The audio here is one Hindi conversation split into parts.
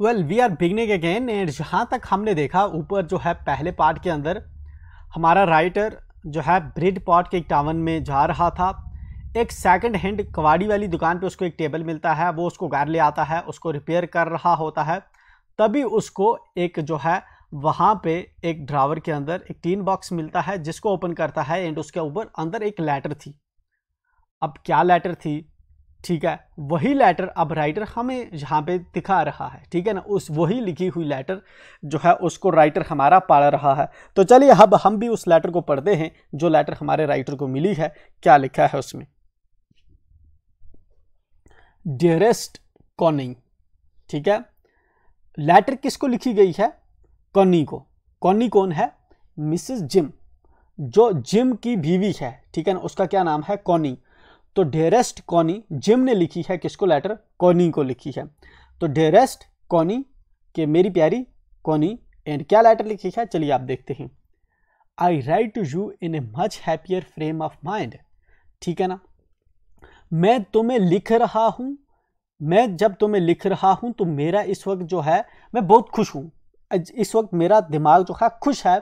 Well we are beginning again and जहाँ तक हमने देखा ऊपर जो है पहले पार्ट के अंदर हमारा राइटर जो है ब्रिड पॉट के एक टावन में जा रहा था एक सेकंड हैंड कवाड़ी वाली दुकान पे उसको एक टेबल मिलता है वो उसको घर ले आता है उसको रिपेयर कर रहा होता है तभी उसको एक जो है वहाँ पे एक ड्रावर के अंदर एक टीन बॉक्स मिलता है जिसको ओपन करता है एंड उसके ऊपर अंदर एक लेटर थी अब क्या लेटर थी ठीक है वही लेटर अब राइटर हमें यहाँ पे दिखा रहा है ठीक है ना उस वही लिखी हुई लेटर जो है उसको राइटर हमारा पढ़ रहा है तो चलिए अब हम भी उस लेटर को पढ़ते हैं जो लेटर हमारे राइटर को मिली है क्या लिखा है उसमें डियरेस्ट कॉनिंग ठीक है लेटर किसको लिखी गई है कॉनी को कॉनी कौन है मिसिस जिम जो जिम की बीवी है ठीक है ना उसका क्या नाम है कॉनी तो डेरेस्ट कॉनी जिम ने लिखी है किसको लेटर कॉनी को लिखी है तो डेरेस्ट कॉनी के मेरी प्यारी कॉनी एंड क्या लेटर लिखी है चलिए आप देखते हैं I write to you in a much happier frame of mind ठीक है ना मैं तुम्हें लिख रहा हूं मैं जब तुम्हें लिख रहा हूं तो मेरा इस वक्त जो है मैं बहुत खुश हूं इस वक्त मेरा दिमाग जो है खुश है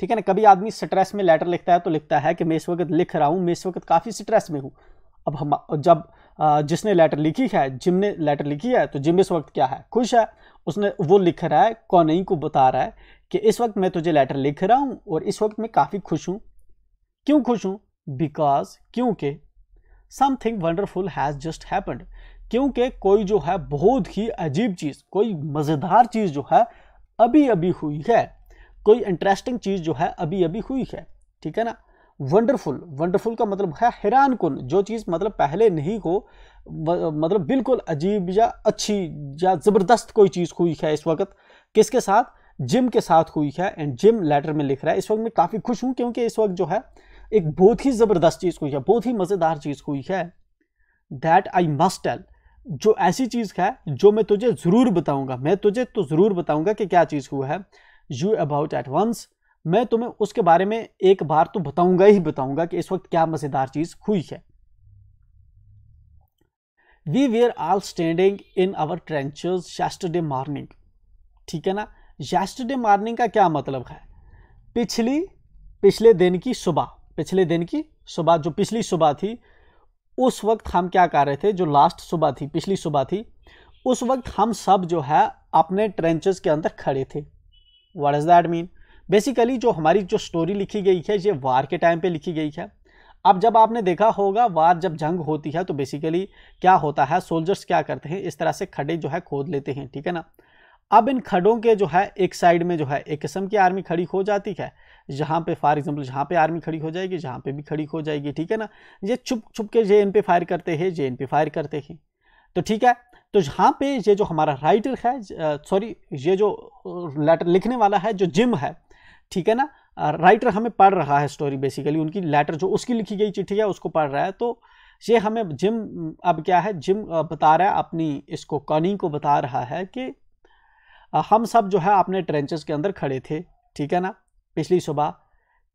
ठीक है ना कभी आदमी स्ट्रेस में लेटर लिखता है तो लिखता है कि मैं इस वक्त लिख रहा हूं मैं इस वक्त काफ़ी स्ट्रेस में हूँ अब हम जब जिसने लेटर लिखी है जिम ने लेटर लिखी है तो जिम इस वक्त क्या है खुश है उसने वो लिख रहा है कौनई को बता रहा है कि इस वक्त मैं तुझे लेटर लिख रहा हूँ और इस वक्त मैं काफ़ी खुश हूँ क्यों खुश हूँ बिकॉज क्योंकि something wonderful has just happened क्योंकि कोई जो है बहुत ही अजीब चीज़ कोई मज़ेदार चीज़ जो है अभी अभी हुई है कोई इंटरेस्टिंग चीज़ जो है अभी अभी हुई है ठीक है ना वंडरफुल वंडरफुल का मतलब है हैरान कन जो चीज़ मतलब पहले नहीं हो मतलब बिल्कुल अजीब या अच्छी या ज़बरदस्त कोई चीज़ हुई है इस वक्त किसके साथ जिम के साथ हुई है एंड जिम लेटर में लिख रहा है इस वक्त मैं काफ़ी खुश हूँ क्योंकि इस वक्त जो है एक बहुत ही ज़बरदस्त चीज़ हुई है बहुत ही मज़ेदार चीज़ हुई है दैट आई मस्ट टेल जो ऐसी चीज़ है जो मैं तुझे ज़रूर बताऊँगा मैं तुझे तो ज़रूर बताऊँगा कि क्या चीज़ हुआ है यू अबाउट एट वंस मैं तुम्हें उसके बारे में एक बार तो बताऊंगा ही बताऊंगा कि इस वक्त क्या मज़ेदार चीज़ हुई है we were all standing in our trenches yesterday morning ठीक है ना यस्टरडे मॉर्निंग का क्या मतलब है पिछली पिछले दिन की सुबह पिछले दिन की सुबह जो पिछली सुबह थी उस वक्त हम क्या कर रहे थे जो लास्ट सुबह थी पिछली सुबह थी उस वक्त हम सब जो है अपने ट्रेंचेस के अंदर खड़े थे what is that mean basically जो हमारी जो स्टोरी लिखी गई है ये वार के टाइम पे लिखी गई है अब जब आपने देखा होगा वार जब जंग होती है तो बेसिकली क्या होता है सोल्जर्स क्या करते हैं इस तरह से खडे जो है खोद लेते हैं ठीक है ना अब इन खडों के जो है एक साइड में जो है एक किस्म की आर्मी खड़ी हो जाती है जहाँ पे फॉर एग्जाम्पल जहाँ पे आर्मी खड़ी हो जाएगी जहाँ पे भी खड़ी हो जाएगी ठीक है ना ये छुप छुप के जे इन पे फायर करते हैं जे इन पे फायर करते हैं तो ठीक है तो यहाँ पे ये जो हमारा राइटर है सॉरी ये जो लेटर लिखने वाला है जो जिम है ठीक है ना राइटर हमें पढ़ रहा है स्टोरी बेसिकली उनकी लेटर जो उसकी लिखी गई चिट्ठी है उसको पढ़ रहा है तो ये हमें जिम अब क्या है जिम बता रहा है अपनी इसको कनी को बता रहा है कि हम सब जो है अपने ट्रेंचेस के अंदर खड़े थे ठीक है ना पिछली सुबह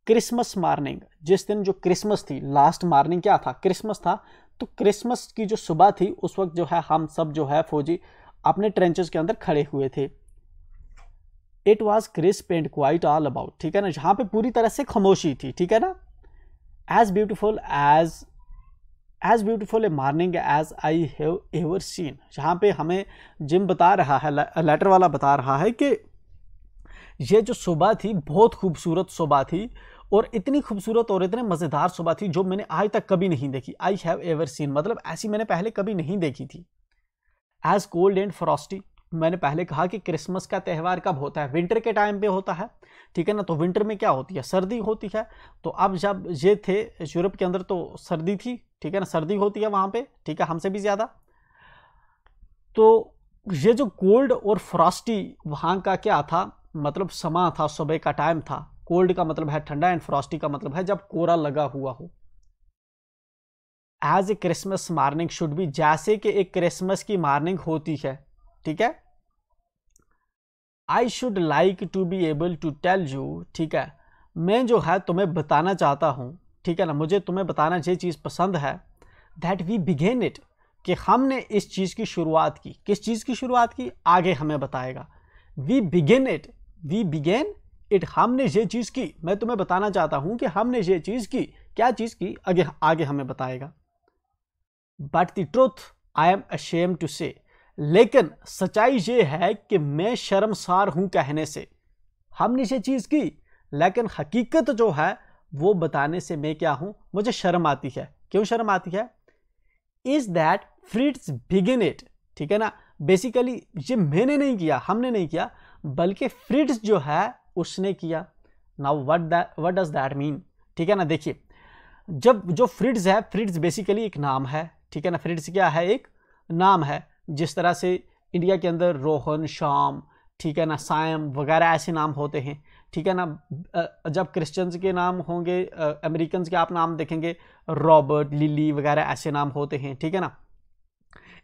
क्रिसमस मार्निंग जिस दिन जो क्रिसमस थी लास्ट मार्निंग क्या था क्रिसमस था तो क्रिसमस की जो सुबह थी उस वक्त जो है हम सब जो है फौजी अपने ट्रेंचेस के अंदर खड़े हुए थे it was crisp and quite all about ठीक है ना जहाँ पे पूरी तरह से खामोशी थी ठीक है ना as beautiful as as beautiful a morning as I have ever seen जहाँ पे हमें जिम बता रहा है लेटर वाला बता रहा है कि ये जो सुबह थी बहुत खूबसूरत सुबह थी और इतनी खूबसूरत और इतने मज़ेदार सुबह थी जो मैंने आज तक कभी नहीं देखी आई हैव एवर सीन मतलब ऐसी मैंने पहले कभी नहीं देखी थी एज कोल्ड एंड फ्रॉस्टी मैंने पहले कहा कि क्रिसमस का त्यौहार कब होता है विंटर के टाइम पे होता है ठीक है ना तो विंटर में क्या होती है सर्दी होती है तो अब जब ये थे यूरोप के अंदर तो सर्दी थी ठीक है ना सर्दी होती है वहाँ पे ठीक है हमसे भी ज़्यादा तो ये जो कोल्ड और फ्रॉस्टी वहाँ का क्या था मतलब समा था सुबह का टाइम था कोल्ड का मतलब है ठंडा एंड फ्रॉस्टी का मतलब है जब कोरा लगा हुआ हो as a Christmas morning should भी जैसे कि एक क्रिसमस की मार्निंग होती है ठीक है I should like to be able to tell you ठीक है मैं जो है तुम्हें बताना चाहता हूँ ठीक है ना मुझे तुम्हें बताना ये चीज़ पसंद है दैट वी बिगेन इट कि हमने इस चीज़ की शुरुआत की किस चीज़ की शुरुआत की आगे हमें बताएगा we began it we began it हमने ये चीज़ की मैं तुम्हें बताना चाहता हूँ कि हमने ये चीज़ की क्या चीज़ की आगे आगे हमें बताएगा but the truth I am ashamed to say लेकिन सच्चाई ये है कि मैं शर्मसार हूं कहने से हमने ये चीज़ की लेकिन हकीकत जो है वो बताने से मैं क्या हूं मुझे शर्म आती है क्यों शर्म आती है is that Fritz begin it ठीक है ना बेसिकली ये मैंने नहीं किया हमने नहीं किया बल्कि फ्रिट्स जो है उसने किया now what what does that mean ठीक है ना देखिए जब जो फ्रिट्स है फ्रिट्स बेसिकली एक नाम है ठीक है ना फ्रिट्स क्या है एक नाम है जिस तरह से इंडिया के अंदर रोहन शाम ठीक है ना सायम वगैरह ऐसे नाम होते हैं ठीक है ना जब क्रिश्चियंस के नाम होंगे अमेरिकन के आप नाम देखेंगे रॉबर्ट लिली वगैरह ऐसे नाम होते हैं ठीक है ना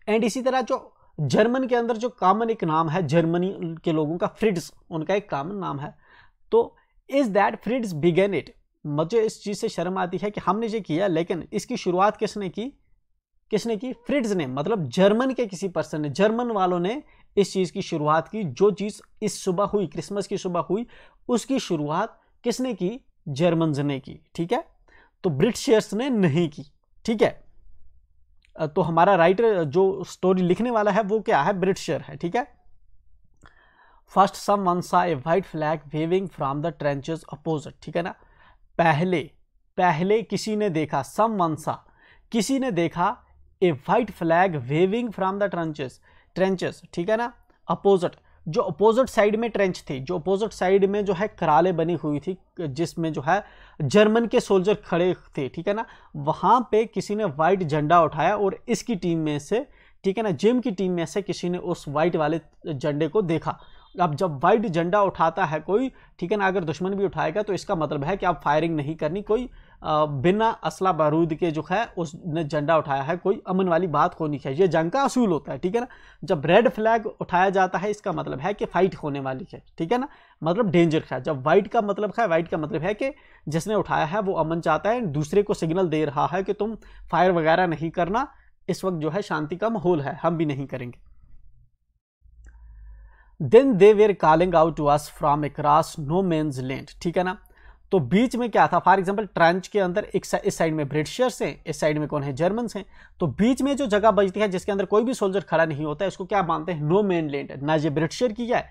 एंड इसी तरह जो जर्मन के अंदर जो कॉमन एक नाम है जर्मनी के लोगों का फ्रिड्स उनका एक कॉमन नाम है तो is that Fritz began it मुझे इस चीज़ से शर्म आती है कि हमने ये किया लेकिन इसकी शुरुआत किसने की किसने की फ्रिड्स ने मतलब जर्मन के किसी पर्सन ने जर्मन वालों ने इस चीज़ की शुरुआत की जो चीज़ इस सुबह हुई क्रिसमस की सुबह हुई उसकी शुरुआत किसने की जर्मन ने की ठीक है तो ब्रिटिशर्स ने नहीं की ठीक है तो हमारा राइटर जो स्टोरी लिखने वाला है वो क्या है ब्रिटिशर है ठीक है first someone saw a white flag waving from the trenches opposite ठीक है ना पहले पहले किसी ने देखा सम वन सा किसी ने देखा a white flag waving from the trenches trenches ठीक है ना अपोजिट जो अपोजिट साइड में ट्रेंच थी जो अपोजिट साइड में जो है कराले बनी हुई थी जिसमें जो है जर्मन के सोल्जर खड़े थे ठीक है ना वहाँ पे किसी ने वाइट झंडा उठाया और इसकी टीम में से ठीक है ना जिम की टीम में से किसी ने उस वाइट वाले झंडे को देखा अब जब वाइट झंडा उठाता है कोई ठीक है ना अगर दुश्मन भी उठाएगा तो इसका मतलब है कि आप फायरिंग नहीं करनी कोई बिना असला बारूद के जो है उसने झंडा उठाया है कोई अमन वाली बात होनी चाहिए जंग का असूल होता है ठीक है ना जब रेड फ्लैग उठाया जाता है इसका मतलब है कि फाइट होने वाली है ठीक है ना मतलब डेंजर है जब वाइट का मतलब है वाइट का मतलब है कि जिसने उठाया है वो अमन चाहता है दूसरे को सिग्नल दे रहा है कि तुम फायर वगैरह नहीं करना इस वक्त जो है शांति का माहौल है हम भी नहीं करेंगे then they were calling out to us from across no mains land ठीक है ना तो बीच में क्या था फॉर एग्जाम्पल ट्रांच के अंदर एक सा, इस साइड में ब्रिटिशर्स हैं इस साइड में कौन है जर्मन हैं तो बीच में जो जगह बजती है जिसके अंदर कोई भी सोल्जर खड़ा नहीं होता है उसको क्या मानते हैं नो मेन लैंड ना ये ब्रिटिशर की है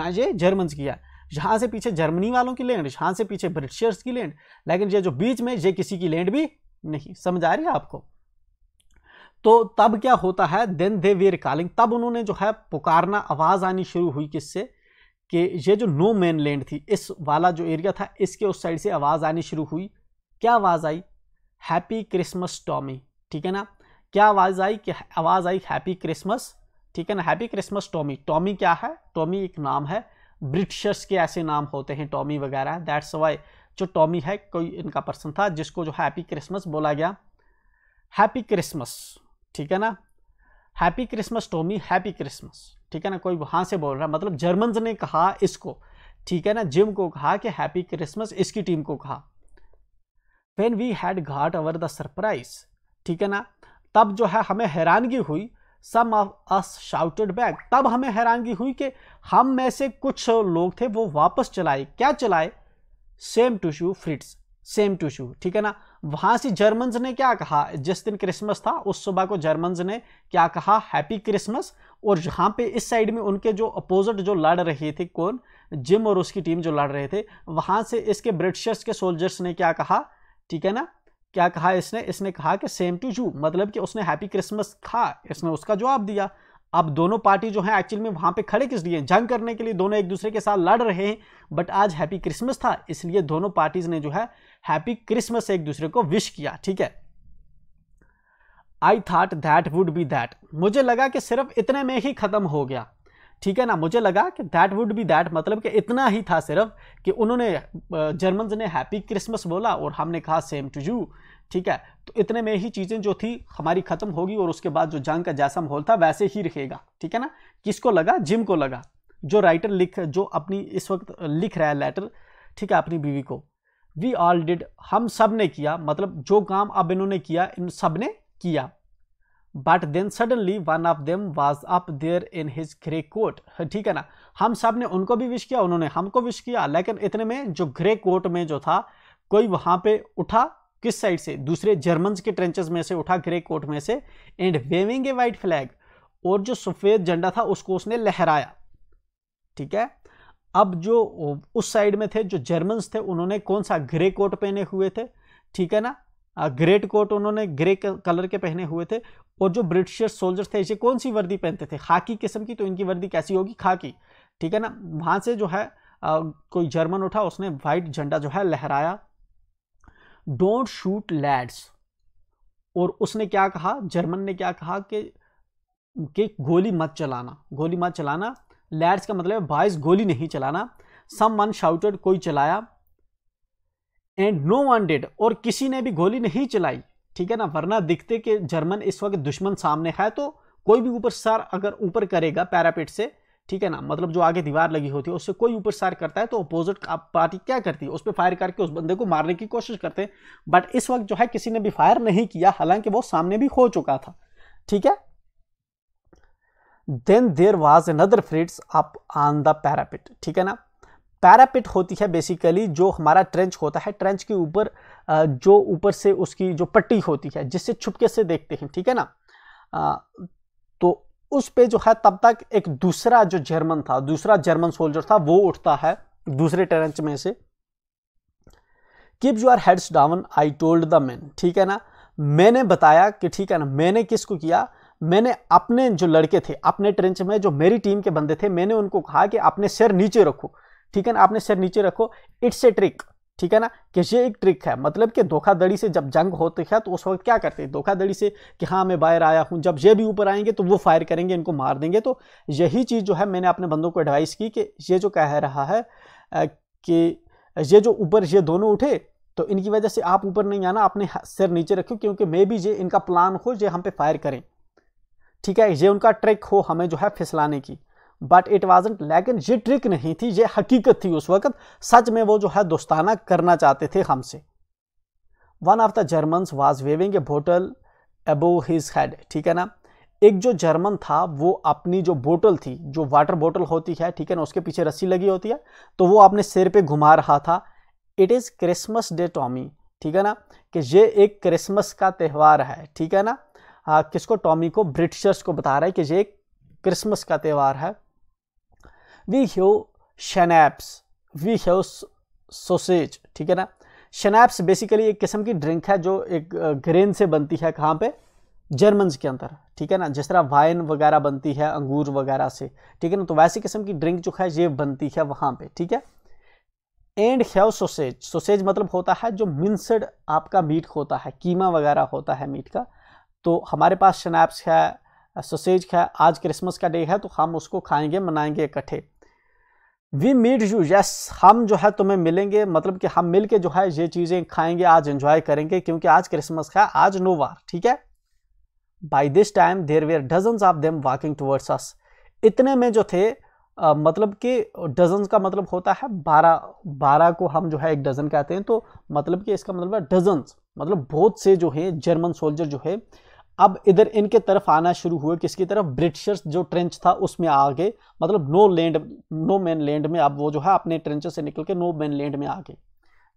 ना ये जर्मन की है यहाँ से पीछे जर्मनी वालों की लैंड यहाँ से पीछे ब्रिटिशर्स की लैंड लेकिन ये जो बीच में ये किसी की लैंड भी नहीं समझ आ रही है आपको तो तब क्या होता है देन दे वेर कॉलिंग तब उन्होंने जो है पुकारना आवाज़ आनी शुरू हुई किससे कि ये जो नो मेन लैंड थी इस वाला जो एरिया था इसके उस साइड से आवाज़ आनी शुरू हुई क्या आवाज़ आई हैप्पी क्रिसमस टॉमी ठीक है ना क्या आवाज़ आई कि आवाज़ आई हैप्पी क्रिसमस ठीक है ना हैप्पी क्रिसमस टॉमी टॉमी क्या है टॉमी एक नाम है ब्रिटिशर्स के ऐसे नाम होते हैं टॉमी वगैरह दैट्स वाई जो टॉमी है कोई इनका पर्सन था जिसको जो हैप्पी क्रिसमस बोला गया हैप्पी क्रिसमस ठीक है ना happy Christmas Tommy happy Christmas ठीक है ना कोई वहाँ से बोल रहा है मतलब जर्मन्स ने कहा इसको ठीक है ना जिम को कहा कि हैप्पी क्रिसमस इसकी टीम को कहा when we had got over the surprise ठीक है ना तब जो है हमें हैरानगी हुई some of us shouted back तब हमें हैरानगी हुई कि हम में से कुछ लोग थे वो वापस चलाए क्या चलाए same to you Fritz same to you ठीक है ना वहां से जर्मन्स ने क्या कहा जिस दिन क्रिसमस था उस सुबह को जर्मन्स ने क्या कहा हैप्पी क्रिसमस और यहां पे इस साइड में उनके जो अपोजिट जो लड़ रहे थे कौन जिम और उसकी टीम जो लड़ रहे थे वहां से इसके ब्रिटिशर्स के सोल्जर्स ने क्या कहा ठीक है ना क्या कहा इसने इसने कहा कि सेम टू यू मतलब कि उसने हैप्पी क्रिसमस कहा इसने उसका जवाब दिया अब दोनों पार्टी जो है एक्चुअल में वहां पे खड़े किस लिए जंग करने के लिए दोनों एक दूसरे के साथ लड़ रहे हैं बट आज हैप्पी क्रिसमस था इसलिए दोनों पार्टीज ने जो है हैप्पी क्रिसमस एक दूसरे को विश किया ठीक है I thought that would be that मुझे लगा कि सिर्फ इतने में ही ख़त्म हो गया ठीक है ना मुझे लगा कि दैट वुड बी दैट मतलब कि इतना ही था सिर्फ कि उन्होंने जर्मन ने हैप्पी क्रिसमस बोला और हमने कहा सेम टू यू ठीक है तो इतने में ही चीज़ें जो थी हमारी ख़त्म होगी और उसके बाद जो जंग का जैसा माहौल था वैसे ही रहेगा ठीक है ना किसको लगा जिम को लगा जो राइटर लिख जो अपनी इस वक्त लिख रहा है लेटर ठीक है अपनी बीवी को वी ऑल डिड हम सब ने किया मतलब जो काम अब इन्होंने किया इन सब ने किया but then suddenly one of them was up there in his grey coat ठीक है ना हम सब ने उनको भी विश किया उन्होंने हमको विश किया लेकिन इतने में जो ग्रे कोट में जो था कोई वहां पे उठा किस साइड से दूसरे जर्मन के ट्रेंचेस में से उठा ग्रे कोट में से and waving a white flag और जो सफ़ेद झंडा था उसको उसने लहराया ठीक है अब जो उस साइड में थे जो जर्मन्स थे उन्होंने कौन सा ग्रे कोट पहने हुए थे ठीक है ना ग्रेट कोट उन्होंने ग्रे कलर के पहने हुए थे और जो ब्रिटिश सोल्जर्स थे इसे कौन सी वर्दी पहनते थे खाकी किस्म की तो इनकी वर्दी कैसी होगी खाकी ठीक है ना वहाँ से जो है आ, कोई जर्मन उठा उसने वाइट झंडा जो है लहराया डोंट शूट लैड्स और उसने क्या कहा जर्मन ने क्या कहा कि कि गोली मत चलाना गोली मत चलाना लैड्स का मतलब है बाइस गोली नहीं चलाना सम वन शाउटेड कोई चलाया एंड नो वन डेड और किसी ने भी गोली नहीं चलाई ठीक है ना वरना दिखते कि जर्मन इस वक्त दुश्मन सामने है तो कोई भी ऊपर सार अगर ऊपर करेगा पैरापेट से ठीक है ना मतलब जो आगे दीवार लगी होती है उससे कोई ऊपर सार करता है तो अपोजिट पार्टी क्या करती है उस पर फायर करके उस बंदे को मारने की कोशिश करते हैं बट इस वक्त जो है किसी ने भी फायर नहीं किया हालांकि वो सामने भी हो चुका था ठीक है then there was another Fritz up on the parapet ठीक है ना पैरापिट होती है बेसिकली जो हमारा ट्रेंच होता है ट्रेंच के ऊपर जो ऊपर से उसकी जो पट्टी होती है जिससे छुपके से देखते हैं ठीक है ना तो उस पे जो है तब तक एक दूसरा जो जर्मन था दूसरा जर्मन सोल्जर था वो उठता है दूसरे ट्रेंच में से keep your heads down I told the man ठीक है ना मैंने बताया कि ठीक है ना मैंने किसको किया मैंने अपने जो लड़के थे अपने ट्रेंच में जो मेरी टीम के बंदे थे मैंने उनको कहा कि आपने सिर नीचे रखो ठीक है ना आपने सिर नीचे रखो इट्स ए ट्रिक ठीक है ना कि ये एक ट्रिक है मतलब कि धोखाधड़ी से जब जंग होती है तो उस वक्त क्या करते हैं धोखाधड़ी से कि हाँ मैं बाहर आया हूँ जब ये भी ऊपर आएंगे तो वो फायर करेंगे इनको मार देंगे तो यही चीज़ जो है मैंने अपने बंदों को एडवाइस की कि ये जो कह रहा है कि ये जो ऊपर ये दोनों उठे तो इनकी वजह से आप ऊपर नहीं आना आपने सिर नीचे रखो क्योंकि मे भी ये इनका प्लान हो ये हम पे फायर करें ठीक है ये उनका ट्रिक हो हमें जो है फिसलाने की बट इट वॉज लेकिन ये ट्रिक नहीं थी ये हकीकत थी उस वक्त सच में वो जो है दोस्ताना करना चाहते थे हमसे one of the German was waving a bottle above his head ठीक है ना एक जो जर्मन था वो अपनी जो बोटल थी जो वाटर बोटल होती है ठीक है ना उसके पीछे रस्सी लगी होती है तो वो अपने सिर पे घुमा रहा था it is Christmas Day Tommy ठीक है ना कि ये एक क्रिसमस का त्यौहार है ठीक है ना आ, हाँ, किसको टॉमी को ब्रिटिशर्स को बता रहा है कि ये क्रिसमस का त्यौहार है we have schnapps we have sausage ठीक है ना शनैप्स बेसिकली एक किस्म की ड्रिंक है जो एक ग्रेन से बनती है कहाँ पे जर्मन के अंदर ठीक है ना जिस तरह वाइन वगैरह बनती है अंगूर वगैरह से ठीक है ना तो वैसी किस्म की ड्रिंक जो है ये बनती है वहाँ पे ठीक है एंड हैव सोसेज सोसेज मतलब होता है जो मिंसड आपका मीट होता है कीमा वगैरह होता है मीट का तो हमारे पास शनैप्स है सोसेज है आज क्रिसमस का डे है तो हम उसको खाएंगे मनाएंगे इकट्ठे वी मीट यू यस हम जो है तुम्हें मिलेंगे मतलब कि हम मिल के जो है ये चीज़ें खाएंगे आज एंजॉय करेंगे क्योंकि आज क्रिसमस है आज नो वार ठीक है by this time there were dozen of them walking towards us इतने में जो थे आ, मतलब कि डजन का मतलब होता है बारह बारह को हम जो है एक डजन कहते हैं तो मतलब कि इसका मतलब है डजन मतलब बहुत से जो है जर्मन सोल्जर जो है अब इधर इनके तरफ आना शुरू हुए किसकी तरफ ब्रिटिशर्स जो ट्रेंच था उसमें आ गए मतलब no land no man land में अब वो जो है अपने ट्रेंच से निकल के नो मैन लैंड में आ गए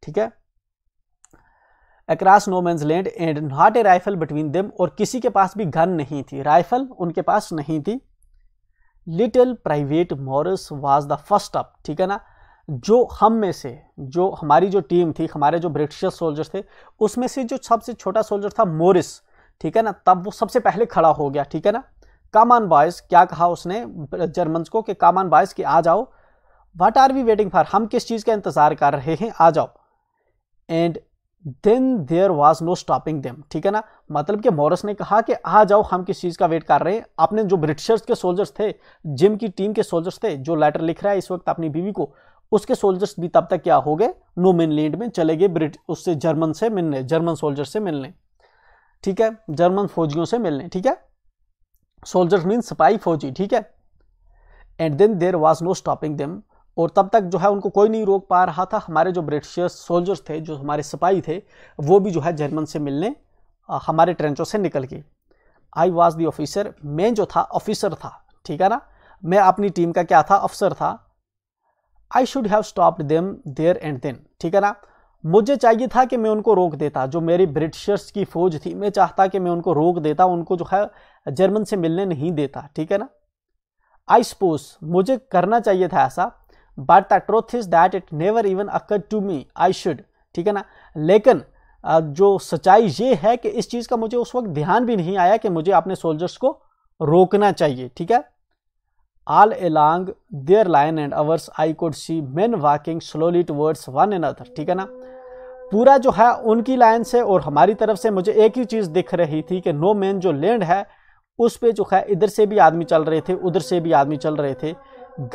ठीक है across no man's land and not a rifle between them और किसी के पास भी गन नहीं थी राइफल उनके पास नहीं थी little private Morris was the first up ठीक है ना जो हम में से जो हमारी जो टीम थी हमारे जो ब्रिटिशर्स सोल्जर्स थे उसमें से जो सबसे छोटा सोल्जर था मोरिस ठीक है ना तब वो सबसे पहले खड़ा हो गया ठीक है ना कामान बॉयज क्या कहा उसने जर्मन को कि कामान बॉयज कि आ जाओ what are we waiting for हम किस चीज़ का इंतज़ार कर रहे हैं आ जाओ and then there was no stopping them ठीक है ना मतलब कि मॉरस ने कहा कि आ जाओ हम किस चीज़ का वेट कर रहे हैं अपने जो ब्रिटिशर्स के सोल्जर्स थे जिम की टीम के सोल्जर्स थे जो लेटर लिख रहा है इस वक्त अपनी बीवी को उसके सोल्जर्स भी तब तक क्या हो गए नो मेनलैंड में चले गए ब्रिट उससे जर्मन से मिलने जर्मन सोल्जर से मिलने ठीक है जर्मन फौजियों से मिलने ठीक है सोल्जर्स मीन सिपाही फौजी ठीक है and then there was no stopping them और तब तक जो है उनको कोई नहीं रोक पा रहा था हमारे जो ब्रिटिश सोल्जर्स थे जो हमारे सिपाही थे वो भी जो है जर्मन से मिलने हमारे ट्रेंचों से निकल गए आई वॉज दी ऑफिसर मैं जो था ऑफिसर था ठीक है ना मैं अपनी टीम का क्या था अफसर था I should have stop them there and then ठीक है ना मुझे चाहिए था कि मैं उनको रोक देता जो मेरी ब्रिटिशर्स की फ़ौज थी मैं चाहता कि मैं उनको रोक देता उनको जो है जर्मन से मिलने नहीं देता ठीक है ना आई सपोज मुझे करना चाहिए था ऐसा but the truth is that it never even occur to me I should ठीक है ना लेकिन जो सच्चाई ये है कि इस चीज़ का मुझे उस वक्त ध्यान भी नहीं आया कि मुझे अपने सोल्जर्स को रोकना चाहिए ठीक है All along their line and ours, I could see men walking slowly towards one another. ठीक है ना पूरा जो है उनकी लाइन से और हमारी तरफ से मुझे एक ही चीज़ दिख रही थी कि नो मैन जो लैंड है उस पर जो है इधर से भी आदमी चल रहे थे उधर से भी आदमी चल रहे थे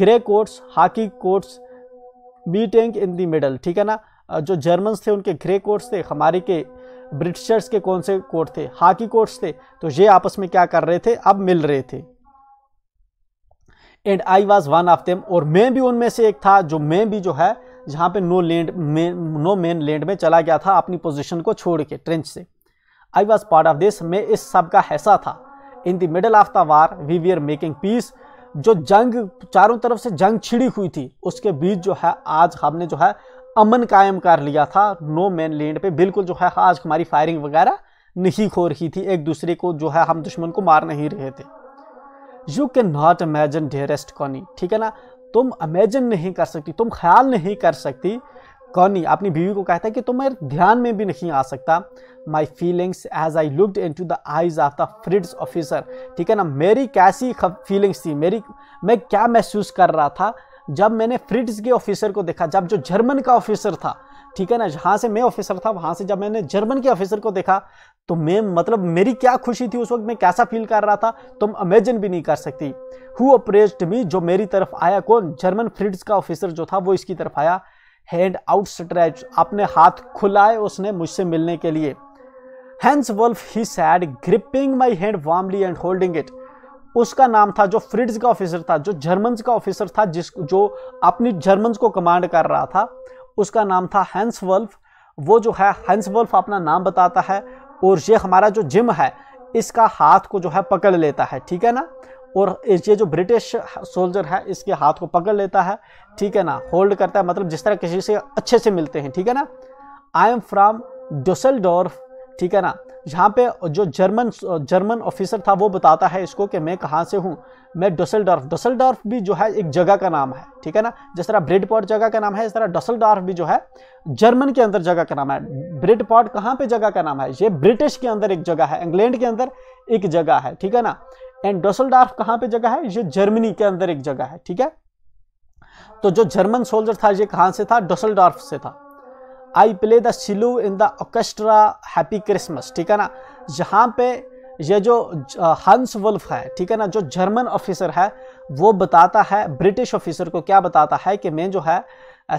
grey coats khaki coats meeting in the middle ठीक है ना जो जर्मन्स थे उनके ग्रे कोट्स थे हमारे के ब्रिटिशर्स के कौन से कोट थे हाकी कोट्स थे तो ये आपस में क्या कर रहे थे अब मिल रहे थे and I was one of them और मैं भी उनमें से एक था जो मैं भी जो है जहाँ पे no land no men land में चला गया था अपनी पोजिशन को छोड़ के ट्रेंच से I was part of this मैं इस सब का हिस्सा था in the middle of the war we we are making peace जो जंग चारों तरफ से जंग छिड़ी हुई थी उसके बीच जो है आज हमने जो है अमन कायम कर लिया था नो मैन लैंड पे बिल्कुल जो है आज हमारी फायरिंग वगैरह नहीं हो रही थी एक दूसरे को जो है हम दुश्मन को मार नहीं रहे थे you can not imagine dearest Connie ठीक है ना तुम इमेजिन नहीं कर सकती तुम ख्याल नहीं कर सकती कॉनी अपनी बीवी को कहता है कि तुम मेरे ध्यान में भी नहीं आ सकता my feelings as I looked into the eyes of the Fritz officer ठीक है ना मेरी कैसी फीलिंग्स थी मेरी मैं क्या महसूस कर रहा था जब मैंने फ्रिड्स के ऑफिसर को देखा जब जो जर्मन का ऑफिसर था ठीक है ना जहाँ से मैं ऑफिसर था वहाँ से जब मैंने जर्मन के ऑफिसर को देखा तो मैं मतलब मेरी क्या खुशी थी उस वक्त मैं कैसा फील कर रहा था तुम तो अमेजन भी नहीं कर सकती हु अप्रेस्ड मी जो मेरी तरफ आया कौन जर्मन फ्रिड्स का ऑफिसर जो था वो इसकी तरफ आया हैंड आउट स्ट्रेच अपने हाथ खुलाए उसने मुझसे मिलने के लिए Hans Wolf he said gripping my hand warmly and holding it उसका नाम था जो फ्रिड्स का ऑफिसर था जो जर्मन का ऑफिसर था जिस जो अपनी जर्मन को कमांड कर रहा था उसका नाम था हैंस वल्फ वो जो है हैंस वल्फ अपना नाम बताता है और ये हमारा जो जिम है इसका हाथ को जो है पकड़ लेता है ठीक है ना और ये जो ब्रिटिश सोल्जर है इसके हाथ को पकड़ लेता है ठीक है ना होल्ड करता है मतलब जिस तरह किसी से अच्छे से मिलते हैं ठीक है ना आई एम फ्राम डोसलडोर्फ ठीक है ना यहाँ पे जो जर्मन जर्मन ऑफिसर था वो बताता है इसको कि मैं कहाँ से हूँ मैं डोसलडॉर्फ डार्फ भी जो है एक जगह का नाम है ठीक है ना जिस तरह ब्रेडपॉट जगह का नाम है इस तरह डार्फ भी जो है जर्मन के अंदर जगह का नाम है ब्रेडपॉट कहाँ पे जगह का नाम है ये ब्रिटिश के अंदर एक जगह है इंग्लैंड के अंदर एक जगह है ठीक है ना एंड डार्फ कहाँ पे जगह है ये जर्मनी के अंदर एक जगह है ठीक है तो जो जर्मन सोल्जर था ये कहाँ से था डोसलडॉर्फ से था I play the cello in the orchestra happy Christmas ठीक है ना जहाँ पे ये जो हंस वुल्फ है ठीक है ना जो जर्मन ऑफिसर है वो बताता है ब्रिटिश ऑफिसर को क्या बताता है कि मैं जो है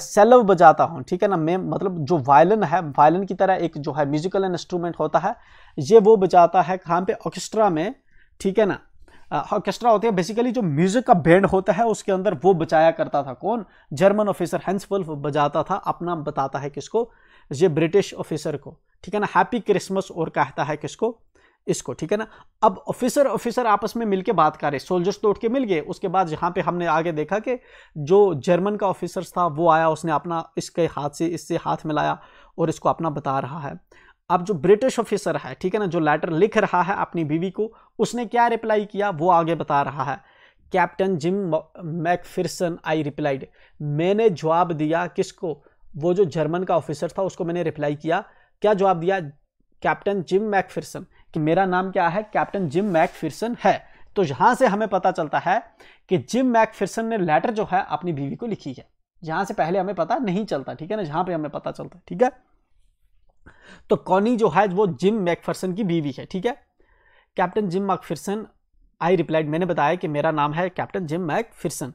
सेलव बजाता हूँ ठीक है ना मैं मतलब जो वायलिन है वायलिन की तरह एक जो है म्यूजिकल इंस्ट्रूमेंट होता है ये वो बजाता है कहाँ पे ऑर्केस्ट्रा में ठीक है ना ऑर्केस्ट्रा हाँ, होती है बेसिकली जो म्यूजिक का बैंड होता है उसके अंदर वो बचाया करता था कौन जर्मन ऑफिसर हैंसवल्फ बजाता था अपना बताता है किसको ये ब्रिटिश ऑफिसर को ठीक है ना हैप्पी क्रिसमस और कहता है किसको इसको ठीक है ना अब ऑफिसर ऑफिसर आपस में मिलके बात करें सोल्जर्स तो उठ के मिल गए उसके बाद यहाँ पे हमने आगे देखा कि जो जर्मन का ऑफिसर था वो आया उसने अपना इसके हाथ से इससे हाथ मिलाया और इसको अपना बता रहा है अब जो ब्रिटिश ऑफिसर है ठीक है ना जो लेटर लिख रहा है अपनी बीवी को उसने क्या रिप्लाई किया वो आगे बता रहा है captain Jim McPherson I replied मैंने जवाब दिया किसको वो जो जर्मन का ऑफिसर था उसको मैंने रिप्लाई किया क्या जवाब दिया कैप्टन जिम मैकफिरसन कि मेरा नाम क्या है कैप्टन जिम मैकफिरसन है तो यहाँ से हमें पता चलता है कि जिम मैकफिरसन ने लेटर जो है अपनी बीवी को लिखी है जहाँ से पहले हमें पता नहीं चलता ठीक है ना जहाँ पे हमें पता चलता है ठीक है तो कॉनी जो है वो जिम मैकफर्सन की बीवी है ठीक है captain Jim McPherson I replied मैंने बताया कि मेरा नाम है captain Jim McPherson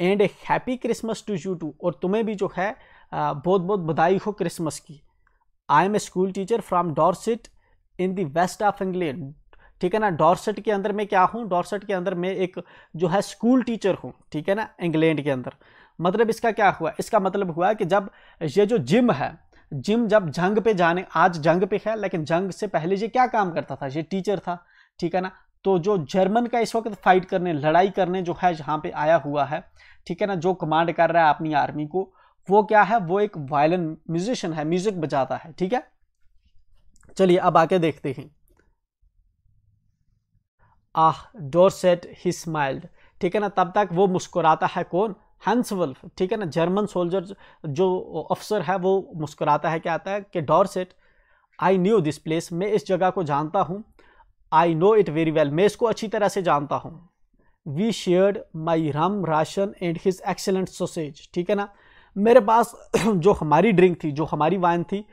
and a happy Christmas to you too और तुम्हें भी जो है बहुत बहुत बधाई हो क्रिसमस की I am a school teacher from Dorset in the west of England ठीक है ना डॉरसेट के अंदर मैं क्या हूँ डॉरसेट के अंदर मैं एक जो है स्कूल टीचर हूँ ठीक है ना इंग्लैंड के अंदर मतलब इसका क्या हुआ इसका मतलब हुआ कि जब ये जो जिम है जिम जब जंग पे जाने आज जंग पे है लेकिन जंग से पहले ये क्या काम करता था ये टीचर था ठीक है ना तो जो जर्मन का इस वक्त फाइट करने लड़ाई करने जो है यहाँ पे आया हुआ है ठीक है ना जो कमांड कर रहा है अपनी आर्मी को वो क्या है वो एक वायलन म्यूजिशियन है म्यूजिक बजाता है ठीक है चलिए अब आके देखते हैं ah Dorset he smiled ठीक है ना तब तक वो मुस्कुराता है कौन हैंसवल्फ ठीक है ना जर्मन सोल्जर जो अफसर है वो मुस्कुराता है क्या आता है कि Dorset I knew this place मैं इस जगह को जानता हूँ I know it very well मैं इसको अच्छी तरह से जानता हूँ we shared my rum ration and his excellent sausage ठीक है ना मेरे पास जो हमारी ड्रिंक थी जो हमारी वाइन थी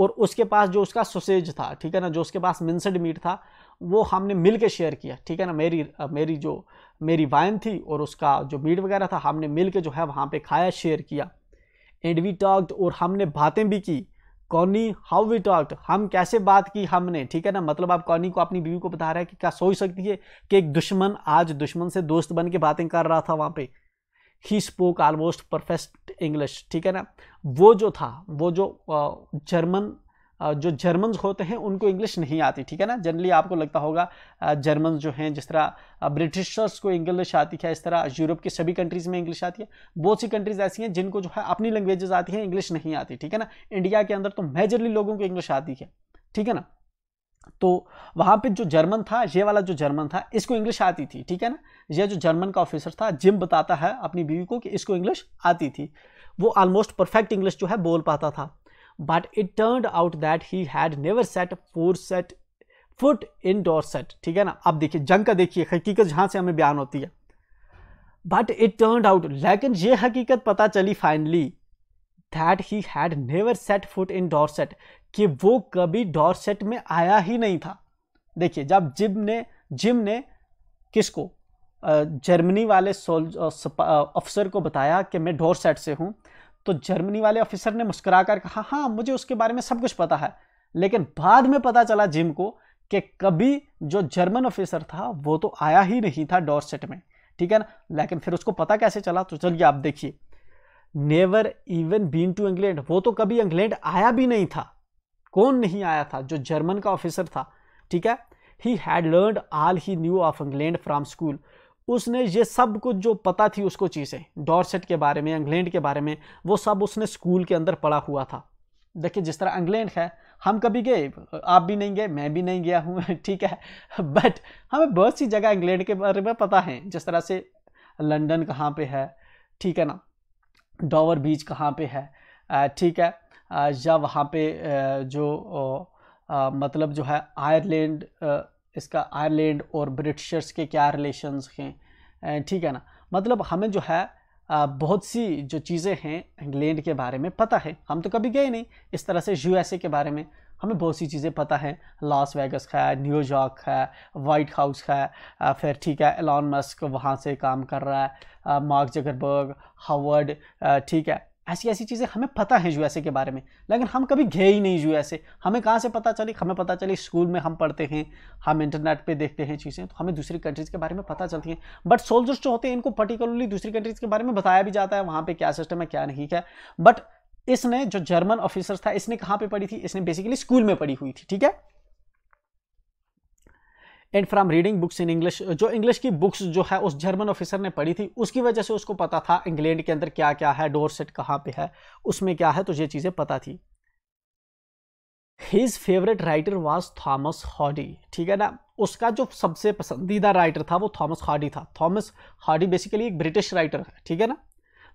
और उसके पास जो उसका सोसेज था ठीक है ना जो उसके पास मिंसड मीट था वो हमने मिल के शेयर किया ठीक है ना मेरी मेरी जो मेरी वाइन थी और उसका जो मीट वगैरह था हमने मिल के जो है वहाँ पे खाया शेयर किया एंड वी टॉक्ड और हमने बातें भी की कौनी हाउ वी टॉक्ड हम कैसे बात की हमने ठीक है ना मतलब आप कौनी को अपनी बीवी को बता रहे हैं कि क्या सोच सकती है कि एक दुश्मन आज दुश्मन से दोस्त बन के बातें कर रहा था वहाँ पे he spoke almost perfect English ठीक है ना वो जो था वो जो जर्मन जो जर्मन होते हैं उनको इंग्लिश नहीं आती ठीक है ना जनरली आपको लगता होगा जर्मन जो हैं जिस तरह ब्रिटिशर्स को इंग्लिश आती है इस तरह यूरोप के सभी कंट्रीज़ में इंग्लिश आती है बहुत सी कंट्रीज़ ऐसी हैं जिनको जो है अपनी लैंग्वेजेस आती हैं इंग्लिश नहीं आती ठीक है ना इंडिया के अंदर तो मेजरली लोगों को इंग्लिश आती है ठीक है ना तो वहाँ पे जो जर्मन था ये वाला जो जर्मन था इसको इंग्लिश आती थी ठीक है ना यह जो जर्मन का ऑफिसर था जिम बताता है अपनी बीवी को कि इसको इंग्लिश आती थी वो ऑलमोस्ट परफेक्ट इंग्लिश जो है बोल पाता था turn out that he had never set for set foot in Dorset ठीक है ना अब देखिए जंग का देखिए हकीकत जहां से हमें बयान होती है बट इट टर्न आउट लेकिन ये हकीकत पता चली finally that he had never set foot in Dorset कि वो कभी डोर सेट में आया ही नहीं था देखिए जब जिम ने जिम ने किसको जर्मनी वाले अफसर को बताया कि मैं डोर सेट से हूँ तो जर्मनी वाले ऑफिसर ने मुस्कुरा कर कहा हाँ मुझे उसके बारे में सब कुछ पता है लेकिन बाद में पता चला जिम को कि कभी जो जर्मन ऑफिसर था वो तो आया ही नहीं था सेट में ठीक है ना लेकिन फिर उसको पता कैसे चला तो चलिए आप देखिए never even been to England वो तो कभी इंग्लैंड आया भी नहीं था कौन नहीं आया था जो जर्मन का ऑफिसर था ठीक है he had learn all he knew of England from school उसने ये सब कुछ जो पता थी उसको चीज़ें डॉर्सेट के बारे में इंग्लैंड के बारे में वो सब उसने स्कूल के अंदर पढ़ा हुआ था देखिए जिस तरह इंग्लैंड है हम कभी गए आप भी नहीं गए मैं भी नहीं गया हूँ ठीक है बट हमें बहुत सी जगह इंग्लैंड के बारे में पता है जिस तरह से लंदन कहाँ पे है ठीक है ना डॉवर बीच कहाँ पे है ठीक है या वहाँ पे जो मतलब जो है आयरलैंड इसका आयरलैंड और ब्रिटिशर्स के क्या रिलेशंस हैं ठीक है ना मतलब हमें जो है बहुत सी जो चीज़ें हैं इंग्लैंड के बारे में पता है हम तो कभी गए नहीं इस तरह से यूएसए के बारे में हमें बहुत सी चीज़ें पता हैं लॉस वेगस है न्यूयॉर्क है वाइट हाउस है फिर ठीक है एलॉन मस्क वहाँ से काम कर रहा है मार्क जगरबर्ग हावर्ड ठीक है ऐसी ऐसी चीज़ें हमें पता है यूएसए के बारे में लेकिन हम कभी गए ही नहीं यूएसए हमें कहाँ से पता चली हमें पता चली स्कूल में हम पढ़ते हैं हम इंटरनेट पे देखते हैं चीज़ें तो हमें दूसरी कंट्रीज़ के बारे में पता चलती हैं बट सोल्जर्स जो होते हैं इनको पर्टिकुलरली दूसरी कंट्रीज़ के बारे में बताया भी जाता है वहाँ पर क्या सिस्टम है क्या नहीं क्या बट इसने जो जर्मन ऑफिसर था इसने कहाँ पर पढ़ी थी इसने बेसिकली स्कूल में पढ़ी हुई थी ठीक है and from reading books in English जो इंग्लिश की बुक्स जो है उस जर्मन ऑफिसर ने पढ़ी थी उसकी वजह से उसको पता था इंग्लैंड के अंदर क्या क्या है डोर सेट कहाँ पे है उसमें क्या है तो ये चीज़ें पता थी his favourite writer was Thomas Hardy ठीक है ना उसका जो सबसे पसंदीदा राइटर था वो थॉमस हार्डी था थॉमस हार्डी बेसिकली एक ब्रिटिश राइटर है ठीक है ना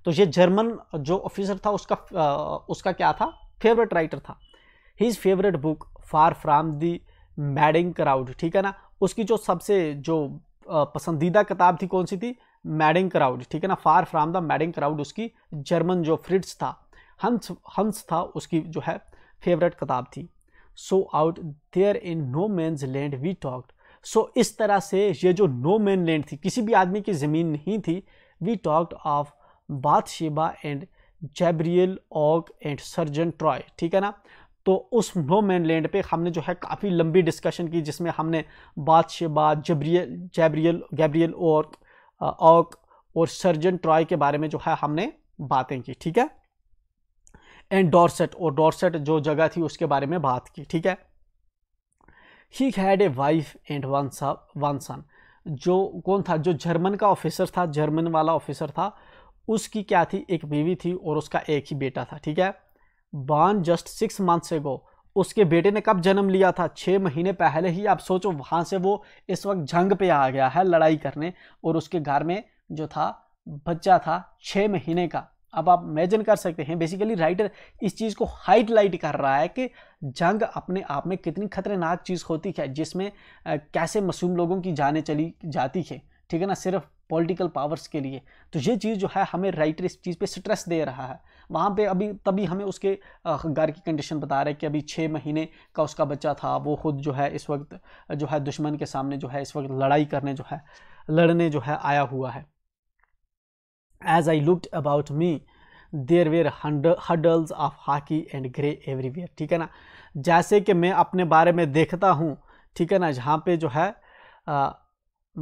तो ये जर्मन जो ऑफिसर था उसका uh, उसका क्या था फेवरेट राइटर था his favourite book far from the madding crowd ठीक है ना उसकी जो सबसे जो पसंदीदा किताब थी कौन सी थी मैडिंग क्राउड ठीक है ना far from the madding crowd उसकी जर्मन जो फ्रिट्स था हंस हंस था उसकी जो है फेवरेट किताब थी so out there in no man's land we talked so इस तरह से ये जो नो मैन लैंड थी किसी भी आदमी की ज़मीन नहीं थी we talked of Bathsheba and Gabriel Oak and sergeant Troy ठीक है ना तो उस नो मैन लैंड पे हमने जो है काफ़ी लंबी डिस्कशन की जिसमें हमने बादशेबाद जबरियल जैब्रियल गैब्रियल और ऑक और सर्जन ट्रॉय के बारे में जो है हमने बातें की ठीक है एंड डॉर्सेट और डॉर्सेट जो जगह थी उसके बारे में बात की ठीक है he had a wife and one one son जो कौन था जो जर्मन का ऑफिसर था जर्मन वाला ऑफिसर था उसकी क्या थी एक बीवी थी और उसका एक ही बेटा था ठीक है बॉर्न जस्ट सिक्स मंथ्स एगो उसके बेटे ने कब जन्म लिया था छः महीने पहले ही आप सोचो वहाँ से वो इस वक्त जंग पे आ गया है लड़ाई करने और उसके घर में जो था बच्चा था छः महीने का अब आप इमेजिन कर सकते हैं बेसिकली राइटर इस चीज़ को लाइट कर रहा है कि जंग अपने आप में कितनी खतरनाक चीज़ होती है जिसमें कैसे मसूम लोगों की जाने चली जाती है ठीक है ना सिर्फ पॉलिटिकल पावर्स के लिए तो ये चीज़ जो है हमें राइटर इस चीज़ पे स्ट्रेस दे रहा है वहाँ पे अभी तभी हमें उसके घर की कंडीशन बता रहे हैं कि अभी छः महीने का उसका बच्चा था वो खुद जो है इस वक्त जो है दुश्मन के सामने जो है इस वक्त लड़ाई करने जो है लड़ने जो है आया हुआ है as I looked about me there were huddles of khaki and grey everywhere ठीक है ना जैसे कि मैं अपने बारे में देखता हूँ ठीक है ना जहाँ पे जो है आ,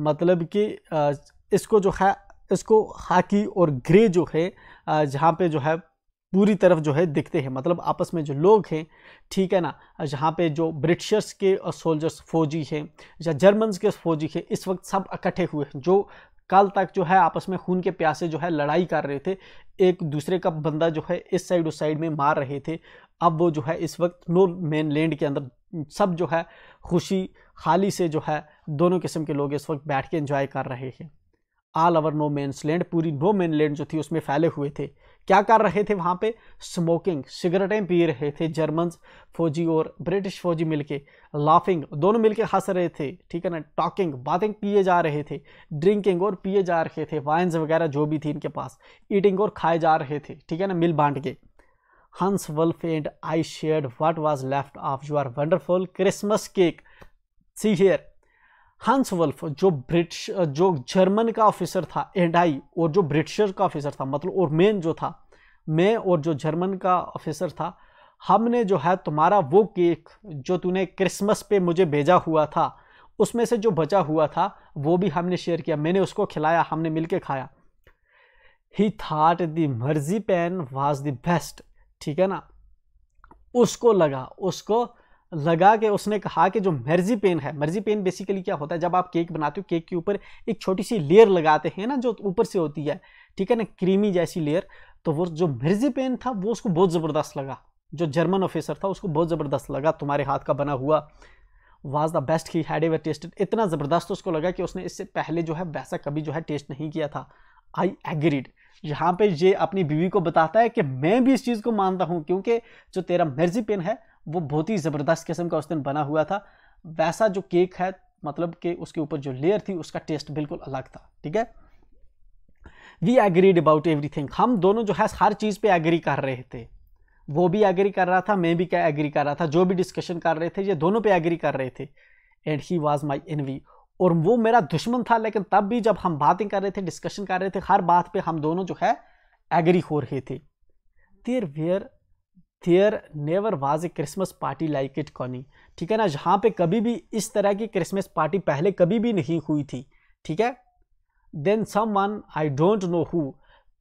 मतलब कि इसको जो है इसको हाकी और ग्रे जो है जहाँ पे जो है पूरी तरफ जो है दिखते हैं मतलब आपस में जो लोग हैं ठीक है ना जहाँ पे जो ब्रिटिशर्स के सोल्जर्स फौजी हैं या जर्मन्स के फौजी हैं इस वक्त सब इकट्ठे हुए हैं जो कल तक जो है आपस में खून के प्यासे जो है लड़ाई कर रहे थे एक दूसरे का बंदा जो है इस साइड उस साइड में मार रहे थे अब वो जो है इस वक्त नो मेन लैंड के अंदर सब जो है खुशी खाली से जो है दोनों किस्म के लोग इस वक्त बैठ के इंजॉय कर रहे हैं all over no mains land पूरी नो मेन लैंड जो थी उसमें फैले हुए थे क्या कर रहे थे वहाँ पे स्मोकिंग सिगरेटें पी रहे थे जर्मन फौजी और ब्रिटिश फौजी मिलके लाफिंग दोनों मिलके हंस रहे थे ठीक है ना टॉकिंग बातें पिए जा रहे थे ड्रिंकिंग और पिए जा रहे थे वाइन्स वगैरह जो भी थी इनके पास ईटिंग और खाए जा रहे थे ठीक है ना मिल बांट के Hans Wolf and I share what was left of your wonderful Christmas cake see here Hans Wolf जो ब्रिटिश जो जर्मन का ऑफिसर था एंडाई और जो ब्रिटिशर का ऑफिसर था मतलब और मेन जो था मैं और जो जर्मन का ऑफिसर था हमने जो है तुम्हारा वो केक जो तूने क्रिसमस पे मुझे भेजा हुआ था उसमें से जो बचा हुआ था वो भी हमने शेयर किया मैंने उसको खिलाया हमने मिल खाया ही थाट दी मर्जी पेन वाज द बेस्ट ठीक है ना उसको लगा उसको लगा के उसने कहा कि जो मर्जी पेन है मर्जी पेन बेसिकली क्या होता है जब आप केक बनाते हो केक के ऊपर एक छोटी सी लेयर लगाते हैं ना जो ऊपर से होती है ठीक है ना क्रीमी जैसी लेयर तो वो जो मर्जी पेन था वो उसको बहुत ज़बरदस्त लगा जो जर्मन ऑफिसर था उसको बहुत ज़बरदस्त लगा तुम्हारे हाथ का बना हुआ was the best he had ever tasted इतना ज़बरदस्त उसको लगा कि उसने इससे पहले जो है वैसा कभी जो है टेस्ट नहीं किया था आई एग्रीड यहाँ पे ये अपनी बीवी को बताता है कि मैं भी इस चीज़ को मानता हूँ क्योंकि जो तेरा मर्जी पेन है वो बहुत ही ज़बरदस्त किस्म का उस दिन बना हुआ था वैसा जो केक है मतलब कि उसके ऊपर जो लेयर थी उसका टेस्ट बिल्कुल अलग था ठीक है वी एग्रीड अबाउट एवरीथिंग हम दोनों जो है हर चीज़ पे एग्री कर रहे थे वो भी एग्री कर रहा था मैं भी क्या एग्री कर रहा था जो भी डिस्कशन कर रहे थे ये दोनों पे एग्री कर रहे थे and he was my envy और वो मेरा दुश्मन था लेकिन तब भी जब हम बातें कर रहे थे डिस्कशन कर रहे थे हर बात पे हम दोनों जो है एग्री हो रहे थे there were there never was a Christmas party like it Connie ठीक है ना जहाँ पे कभी भी इस तरह की क्रिसमस पार्टी पहले कभी भी नहीं हुई थी ठीक है then someone I don't know who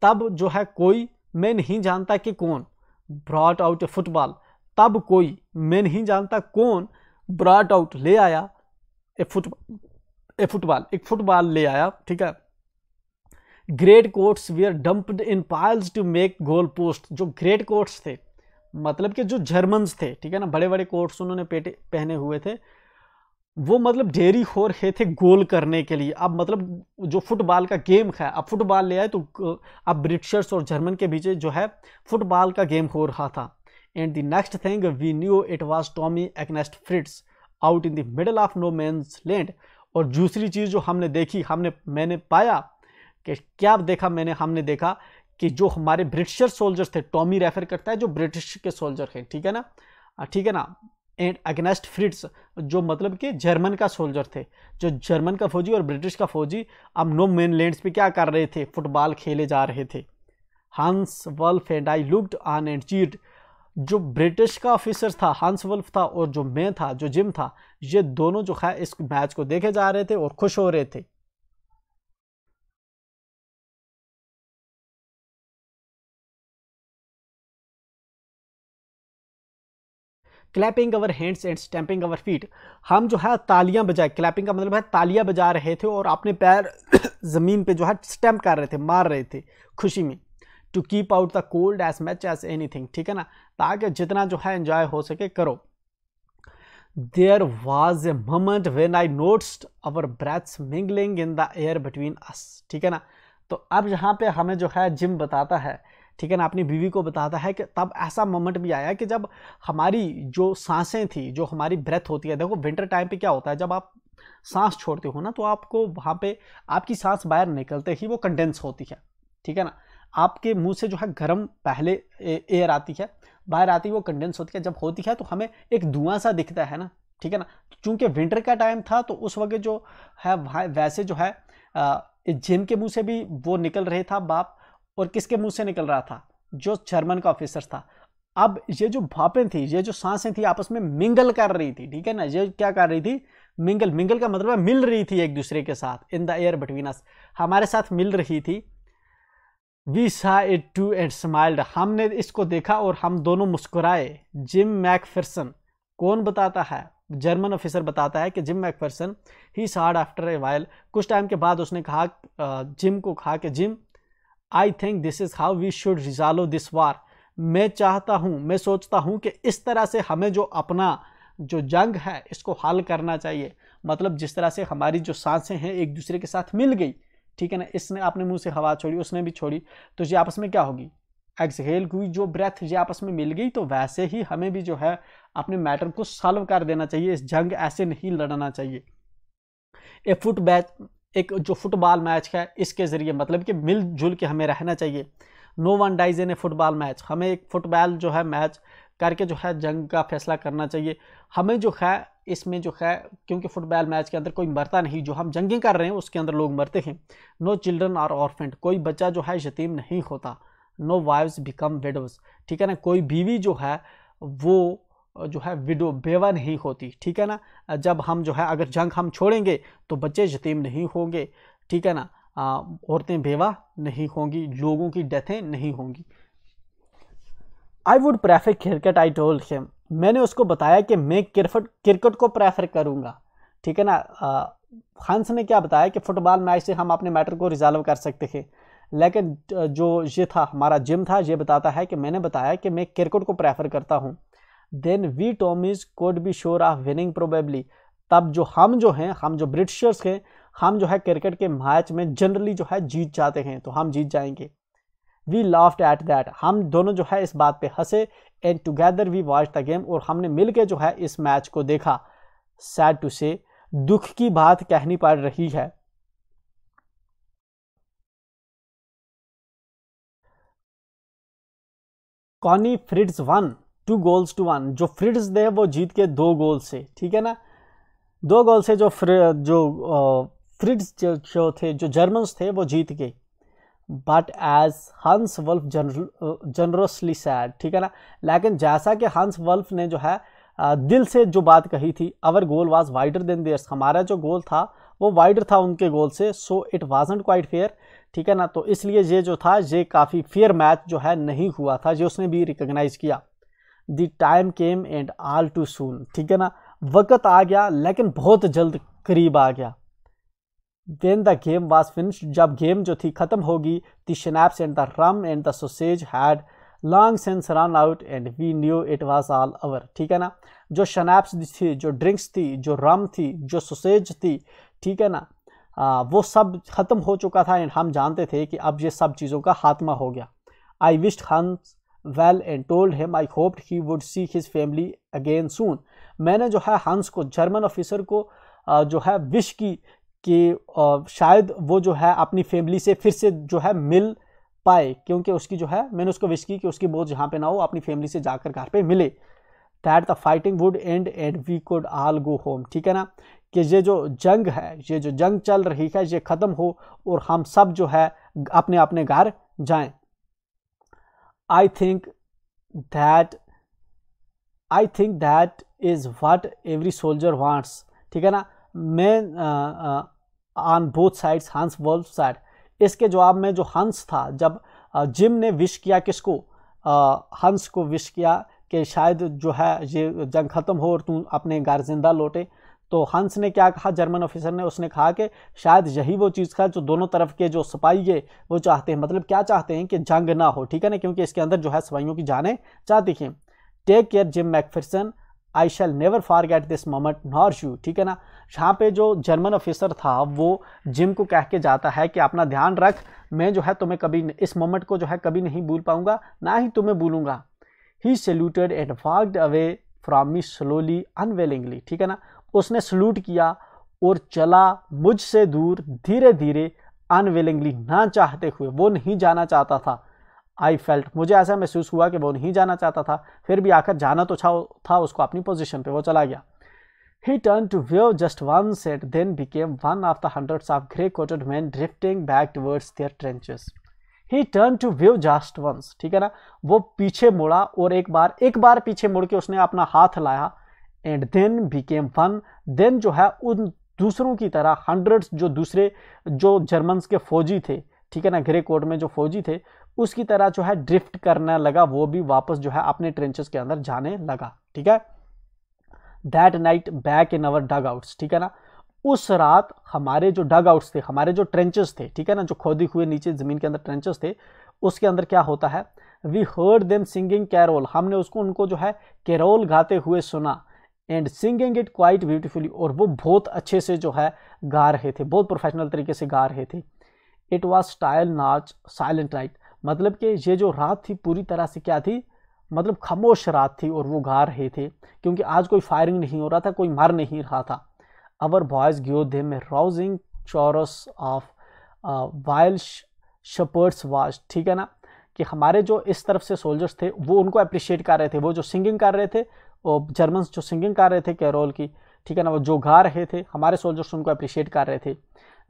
तब जो है कोई मैं नहीं जानता कि कौन ब्रॉट आउट ए फुटबॉल तब कोई मैं नहीं जानता कौन ब्रॉट आउट ले आया ए फुट ए फुटबॉल एक फुटबॉल ले आया ठीक है greatcoats we are dumped in piles to make goal post जो ग्रेट कोट्स थे मतलब कि जो जर्मन्स थे ठीक है ना बड़े बड़े कोट्स उन्होंने पेटे पहने हुए थे वो मतलब डेरी खोर है थे गोल करने के लिए अब मतलब जो फुटबॉल का गेम है अब फुटबॉल ले आए तो अब ब्रिटिशर्स और जर्मन के बीच जो है फुटबॉल का गेम हो रहा था and the next thing we knew it was Tommy against Fritz out in the middle of no man's land और दूसरी चीज़ जो हमने देखी हमने मैंने पाया कि क्या देखा मैंने हमने देखा कि जो हमारे ब्रिटिशर सोल्जर्स थे टॉमी रेफर करता है जो ब्रिटिश के सोल्जर थे ठीक है ना ठीक है ना एंड अगेंस्ट फ्रिट्स जो मतलब कि जर्मन का सोल्जर थे जो जर्मन का फौजी और ब्रिटिश का फौजी अब नो मेन लैंड्स पर क्या कर रहे थे फुटबॉल खेले जा रहे थे Hans Wolf and I looked on and cheered जो ब्रिटिश का ऑफिसर था हंस वल्फ था और जो मैं था जो जिम था ये दोनों जो है इस मैच को देखे जा रहे थे और खुश हो रहे थे clapping our hands and stamping our feet हम जो है तालियां बजाए क्लैपिंग का मतलब है तालियां बजा रहे थे और अपने पैर ज़मीन पे जो है स्टैम्प कर रहे थे मार रहे थे खुशी में to keep out the cold as much as any ठीक है ना ताकि जितना जो है इंजॉय हो सके करो there was a moment when I notes our breaths mingling in the air between us ठीक है ना तो अब यहाँ पे हमें जो है जिम बताता है ठीक है ना अपनी बीवी को बताता है कि तब ऐसा मोमेंट भी आया कि जब हमारी जो सांसें थी जो हमारी ब्रेथ होती है देखो विंटर टाइम पे क्या होता है जब आप सांस छोड़ते हो ना तो आपको वहाँ पे आपकी सांस बाहर निकलते ही वो कंडेंस होती है ठीक है ना आपके मुंह से जो है गर्म पहले एयर आती है बाहर आती है वो कंडेंस होती है जब होती है तो हमें एक धुआं सा दिखता है ना ठीक है ना चूँकि विंटर का टाइम था तो उस वक्त जो है वैसे जो है जिम के मुंह से भी वो निकल रहे था बाप और किसके मुंह से निकल रहा था जो जर्मन का ऑफिसर था अब ये जो भापें थी ये जो सांसें थी आपस में मिंगल कर रही थी ठीक है ना ये क्या कर रही थी मिंगल मिंगल का मतलब है मिल रही थी एक दूसरे के साथ in the air between us हमारे साथ मिल रही थी we saw it to and smiled हमने इसको देखा और हम दोनों मुस्कुराए जिम मैकफर्सन कौन बताता है जर्मन ऑफिसर बताता है कि Jim McPherson he said after a while कुछ टाइम के बाद उसने कहा जिम को कहा कि Jim I think this is how we should resolve this war मैं चाहता हूँ मैं सोचता हूँ कि इस तरह से हमें जो अपना जो जंग है इसको हल करना चाहिए मतलब जिस तरह से हमारी जो सांसें हैं एक दूसरे के साथ मिल गई ठीक है ना इसने अपने मुंह से हवा छोड़ी उसने भी छोड़ी तो ये आपस में क्या होगी एक्सहेल हुई जो ब्रेथ ये आपस में मिल गई तो वैसे ही हमें भी जो है अपने मैटर को सॉल्व कर देना चाहिए इस जंग ऐसे नहीं लड़ना चाहिए ए फुट बैच एक जो फुटबॉल मैच है इसके ज़रिए मतलब कि मिलजुल के हमें रहना चाहिए no one dies in a football match हमें एक फुटबॉल जो है मैच करके जो है जंग का फैसला करना चाहिए हमें जो है इसमें जो है क्योंकि फुटबॉल मैच के अंदर कोई मरता नहीं जो हम जंगें कर रहे हैं उसके अंदर लोग मरते हैं नो चिल्ड्रन आर ऑर्फेंट कोई बच्चा जो है यतीम नहीं होता नो वाइव्स बिकम विडोज ठीक है ना कोई बीवी जो है वो जो है विडो बेवा नहीं होती ठीक है ना जब हम जो है अगर जंग हम छोड़ेंगे तो बच्चे यतीम नहीं होंगे ठीक है ना औरतें बेवा नहीं होंगी लोगों की डेथें नहीं होंगी I would prefer cricket I told him मैंने उसको बताया कि मैं क्रिकेट क्रिकेट को प्रेफर करूँगा ठीक है ना हंस ने क्या बताया कि फुटबॉल मैच से हम अपने मैटर को रिजॉल्व कर सकते थे लेकिन जो ये था हमारा जिम था ये बताता है कि मैंने बताया कि मैं क्रिकेट को प्रेफर करता हूँ then we Tommies could be sure of winning probably तब जो हम जो हैं हम जो ब्रिटिशर्स हैं हम जो है क्रिकेट के मैच में जनरली जो है जीत जाते हैं तो हम जीत जाएंगे वी लाफ्ट एट दैट हम दोनों जो है इस बात पे हंसे and together we watch the game और हमने मिल के जो है इस मैच को देखा सैड टू से दुख की बात कहनी पड़ रही है Connie Fritz won two goals to one जो फ्रिड्स थे वो जीत के दो गोल से ठीक है ना दो गोल से जो फ्र जो फ्रिड्स जो, जो थे जो जर्मन्स थे वो जीत गए but as Hans Wolf generously said ठीक है ना लेकिन जैसा कि हंस वल्फ ने जो है दिल से जो बात कही थी our goal was wider than theirs हमारा जो गोल था वो वाइडर था उनके गोल से so it wasn't quite fair ठीक है ना तो इसलिए ये जो था ये काफ़ी फेयर मैच जो है नहीं हुआ था जो उसने भी रिकग्नाइज़ किया the time came and all too soon ठीक है ना वक्त आ गया लेकिन बहुत जल्द करीब आ गया then the game was finish जब गेम जो थी ख़त्म होगी the schnapps and the rum and the sausage had long since run out and we knew it was all over ठीक है ना जो शनैप्स थी जो ड्रिंक्स थी जो रम थी जो सोसेज थी ठीक है ना आ, वो सब ख़त्म हो चुका था एंड हम जानते थे कि अब ये सब चीज़ों का खात्मा हो गया I wished Hans well and told him I hoped he would see his family again soon मैंने जो है हंस को जर्मन ऑफिसर को जो है विश की कि शायद वो जो है अपनी फैमिली से फिर से जो है मिल पाए क्योंकि उसकी जो है मैंने उसको विश की कि उसकी बोझ जहाँ पे ना हो अपनी फैमिली से जाकर घर पे मिले that the fighting would end and we could all go home ठीक है ना कि ये जो जंग है ये जो जंग चल रही है ये ख़त्म हो और हम सब जो है अपने अपने घर जाएं I think that I think that is what every soldier wants ठीक है ना मैं on both sides Hans both side इसके जवाब में जो हंस था जब जिम ने विश किया किसको हंस को विश किया कि शायद जो है ये जंग ख़त्म हो और तू अपने घर जिंदा लौटे तो हंस ने क्या कहा जर्मन ऑफिसर ने उसने कहा कि शायद यही वो चीज़ था जो दोनों तरफ के जो सिपाही है वो चाहते हैं मतलब क्या चाहते हैं कि जंग ना हो ठीक है ना क्योंकि इसके अंदर जो है सिपाहियों की जाने चाहती हैं take care Jim McPherson I shall never forget this moment nor you ठीक है ना यहाँ पे जो जर्मन ऑफिसर था वो जिम को कह के जाता है कि अपना ध्यान रख मैं जो है तुम्हें कभी इस मोमेंट को जो है कभी नहीं भूल पाऊंगा ना ही तुम्हें भूलूंगा he saluted and walked away from me slowly unwillingly ठीक है ना उसने सल्यूट किया और चला मुझसे दूर धीरे धीरे अनविलिंगली ना चाहते हुए वो नहीं जाना चाहता था आई फेल्ट मुझे ऐसा महसूस हुआ कि वो नहीं जाना चाहता था फिर भी आकर जाना तो था उसको अपनी पोजिशन पर वो चला गया he turn to wave just once then became one of the hundreds of grey coated men drifting back towards their trenches he turn to wave just once ठीक है ना वो पीछे मुड़ा और एक बार एक बार पीछे मुड़ के उसने अपना हाथ लाया and then became fun then जो है उन दूसरों की तरह हंड्रेड्स जो दूसरे जो जर्मन्स के फौजी थे ठीक है ना ग्रे कोट में जो फौजी थे उसकी तरह जो है ड्रिफ्ट करने लगा वो भी वापस जो है अपने ट्रेंचेस के अंदर जाने लगा ठीक है that night back in our dugouts ठीक है ना उस रात हमारे जो डग आउट्स थे हमारे जो ट्रेंचेस थे ठीक है ना जो खोदी हुए नीचे ज़मीन के अंदर ट्रेंचेस थे उसके अंदर क्या होता है we heard them singing carol हमने उसको उनको जो है कैरोल गाते हुए सुना and singing it quite beautifully और वो बहुत अच्छे से जो है गा रहे थे बहुत प्रोफेशनल तरीके से गा रहे थे it was Stille Nacht silent night मतलब कि ये जो रात थी पूरी तरह से क्या थी मतलब खामोश रात थी और वो गा रहे थे क्योंकि आज कोई फायरिंग नहीं हो रहा था कोई मर नहीं रहा था अवर बॉयज ग्यो दे में राउजिंग चौरस ऑफ वाइल शपर्ट्स वाज ठीक है ना कि हमारे जो इस तरफ से सोल्जर्स थे वो उनको अप्रिशिएट कर रहे थे वो जो सिंगिंग कर रहे थे और जर्मन्स जो सिंगिंग कर रहे थे कैरोल की ठीक है ना वो जो गा रहे थे हमारे सोल्जर्स उनको अप्रिशिएट कर रहे थे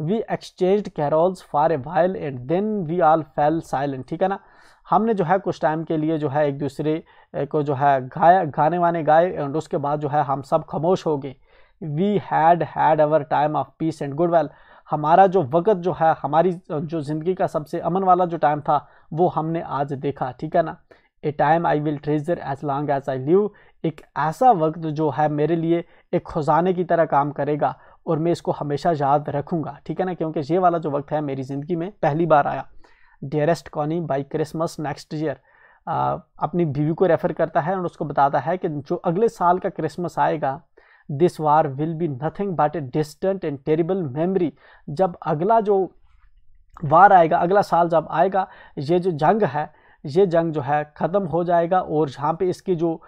we exchange carols for a while and then we all fell silent ठीक है ना हमने जो है कुछ टाइम के लिए जो है एक दूसरे को जो है गाया गाने वाने गाए एंड उसके बाद जो है हम सब खामोश हो गए we had had our time of peace and good will हमारा जो वक़्त जो है हमारी जो ज़िंदगी का सबसे अमन वाला जो टाइम था वो हमने आज देखा ठीक है ना a time I will treasure as long as I live एक ऐसा वक्त जो है मेरे लिए एक ख़जाने की तरह काम करेगा और मैं इसको हमेशा याद रखूँगा ठीक है ना क्योंकि ये वाला जो वक्त है मेरी ज़िंदगी में पहली बार आया dearest Connie by Christmas next year अपनी बीवी को रेफ़र करता है और उसको बताता है कि जो अगले साल का क्रिसमस आएगा this war will be nothing but a distant and terrible memory जब अगला जो वार आएगा अगला साल जब आएगा ये जो जंग है ये जंग जो है ख़त्म हो जाएगा और जहाँ पे इसकी जो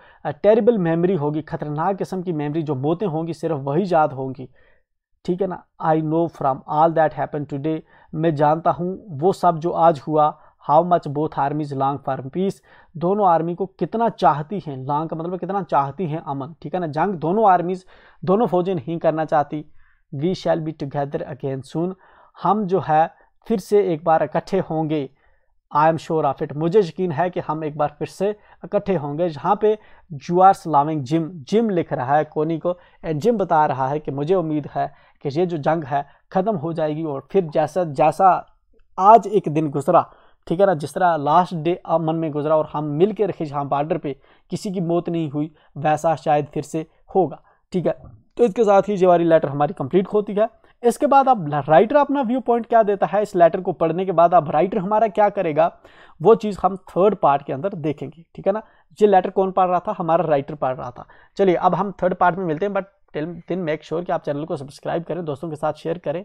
टेरिबल मेमोरी होगी ख़तरनाक किस्म की मेमोरी जो मौतें होंगी सिर्फ वही याद होंगी ठीक है ना I know from all that happen today मैं जानता हूँ वो सब जो आज हुआ how much both armies long for peace दोनों आर्मी को कितना चाहती हैं लॉन्ग का मतलब कितना चाहती हैं अमन ठीक है ना जंग दोनों आर्मीज दोनों फौजें नहीं करना चाहती we shall be together again soon हम जो है फिर से एक बार इकट्ठे होंगे I am sure of it मुझे यकीन है कि हम एक बार फिर से इकट्ठे होंगे जहाँ पे you are slamming Jim Jim लिख रहा है कोनी को एंड जिम बता रहा है कि मुझे उम्मीद है कि ये जो जंग है ख़त्म हो जाएगी और फिर जैसा जैसा आज एक दिन गुजरा ठीक है ना जिस तरह लास्ट डे अमन में गुजरा और हम मिल के रखे जहाँ बॉर्डर पर किसी की मौत नहीं हुई वैसा शायद फिर से होगा ठीक है तो इसके साथ ही जवारी लेटर हमारी कंप्लीट होती है इसके बाद आप राइटर अपना व्यू पॉइंट क्या देता है इस लेटर को पढ़ने के बाद आप राइटर हमारा क्या करेगा वो चीज़ हम थर्ड पार्ट के अंदर देखेंगे ठीक है ना ये लेटर कौन पढ़ रहा था हमारा राइटर पढ़ रहा था चलिए अब हम थर्ड पार्ट में मिलते हैं but till then make sure कि आप चैनल को सब्सक्राइब करें दोस्तों के साथ शेयर करें